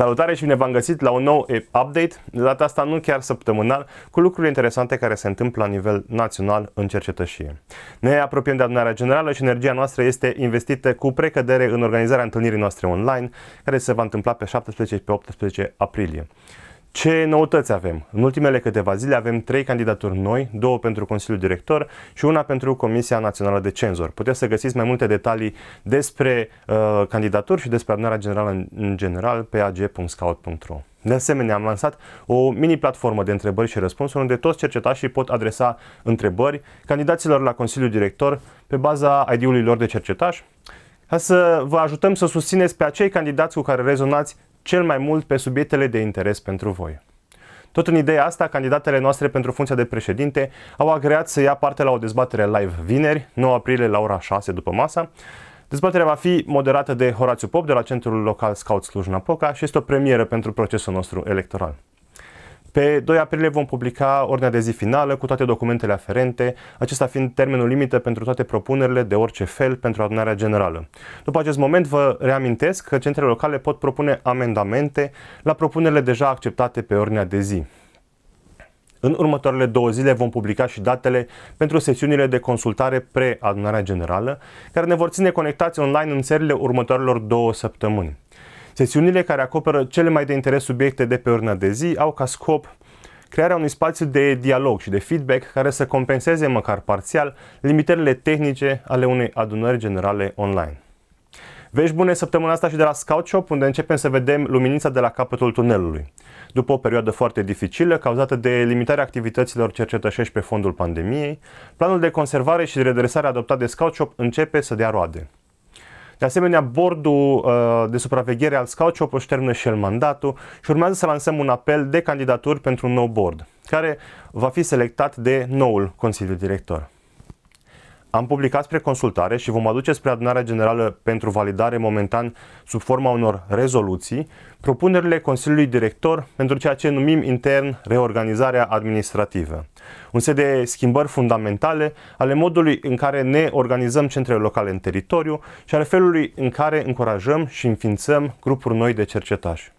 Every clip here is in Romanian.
Salutare și bine v-am găsit la un nou update, de data asta nu chiar săptămânal, cu lucruri interesante care se întâmplă la nivel național în cercetășie. Ne apropiem de adunarea generală și energia noastră este investită cu precădere în organizarea întâlnirii noastre online, care se va întâmpla pe 17 și pe 18 aprilie. Ce noutăți avem? În ultimele câteva zile avem trei candidaturi noi, două pentru Consiliul Director și una pentru Comisia Națională de Cenzor. Puteți să găsiți mai multe detalii despre uh, candidaturi și despre adunarea generală în, în general pe ag.scout.ro. De asemenea, am lansat o mini-platformă de întrebări și răspunsuri unde toți cercetașii pot adresa întrebări candidaților la Consiliul Director pe baza ID-ului lor de cercetaș ca să vă ajutăm să susțineți pe acei candidați cu care rezonați cel mai mult pe subiectele de interes pentru voi. Tot în ideea asta, candidatele noastre pentru funcția de președinte au agreat să ia parte la o dezbatere live vineri, 9 aprilie la ora 6 după masa. Dezbaterea va fi moderată de Horațiu Pop de la Centrul Local Scout Slujna Poca și este o premieră pentru procesul nostru electoral. Pe 2 aprilie vom publica ordinea de zi finală cu toate documentele aferente, acesta fiind termenul limită pentru toate propunerile de orice fel pentru adunarea generală. După acest moment vă reamintesc că centrele locale pot propune amendamente la propunerile deja acceptate pe ordinea de zi. În următoarele două zile vom publica și datele pentru sesiunile de consultare pre-adunarea generală, care ne vor ține conectați online în serile următoarelor două săptămâni. Sesiunile care acoperă cele mai de interes subiecte de pe urna de zi au ca scop crearea unui spațiu de dialog și de feedback care să compenseze măcar parțial limitările tehnice ale unei adunări generale online. Vești bune săptămâna asta și de la Scout Shop, unde începem să vedem luminița de la capătul tunelului. După o perioadă foarte dificilă, cauzată de limitarea activităților cercetășești pe fondul pandemiei, planul de conservare și de redresare adoptat de Scout Shop începe să dea roade. De asemenea, bordul uh, de supraveghere al Scout Shop își termină și el mandatul și urmează să lansăm un apel de candidaturi pentru un nou board, care va fi selectat de noul Consiliu Director. Am publicat spre consultare și vom aduce spre adunarea generală pentru validare momentan sub forma unor rezoluții propunerile Consiliului Director pentru ceea ce numim intern reorganizarea administrativă. Un set de schimbări fundamentale ale modului în care ne organizăm centrele locale în teritoriu și ale felului în care încurajăm și înființăm grupuri noi de cercetași.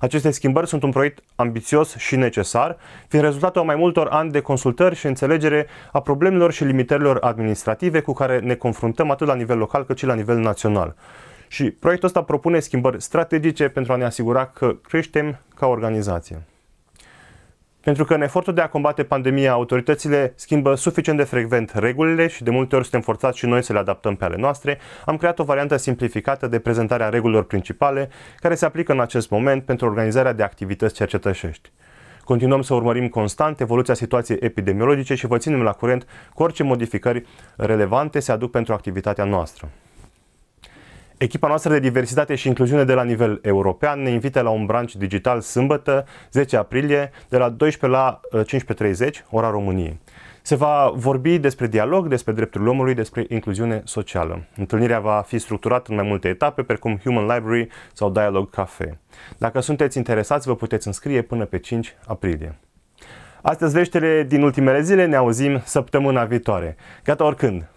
Aceste schimbări sunt un proiect ambițios și necesar, fiind rezultatul mai multor ani de consultări și înțelegere a problemelor și limitărilor administrative cu care ne confruntăm atât la nivel local cât și la nivel național. Și proiectul ăsta propune schimbări strategice pentru a ne asigura că creștem ca organizație. Pentru că în efortul de a combate pandemia, autoritățile schimbă suficient de frecvent regulile și de multe ori suntem forțați și noi să le adaptăm pe ale noastre, am creat o variantă simplificată de prezentare a regulilor principale care se aplică în acest moment pentru organizarea de activități cercetășești. Continuăm să urmărim constant evoluția situației epidemiologice și vă ținem la curent cu orice modificări relevante se aduc pentru activitatea noastră. Echipa noastră de diversitate și incluziune de la nivel european ne invită la un branch digital sâmbătă, 10 aprilie, de la 12 la 15.30, uh, ora României. Se va vorbi despre dialog, despre drepturile omului, despre incluziune socială. Întâlnirea va fi structurată în mai multe etape, precum Human Library sau Dialog Cafe. Dacă sunteți interesați, vă puteți înscrie până pe 5 aprilie. Astăzi veștile din ultimele zile ne auzim săptămâna viitoare. Gata oricând!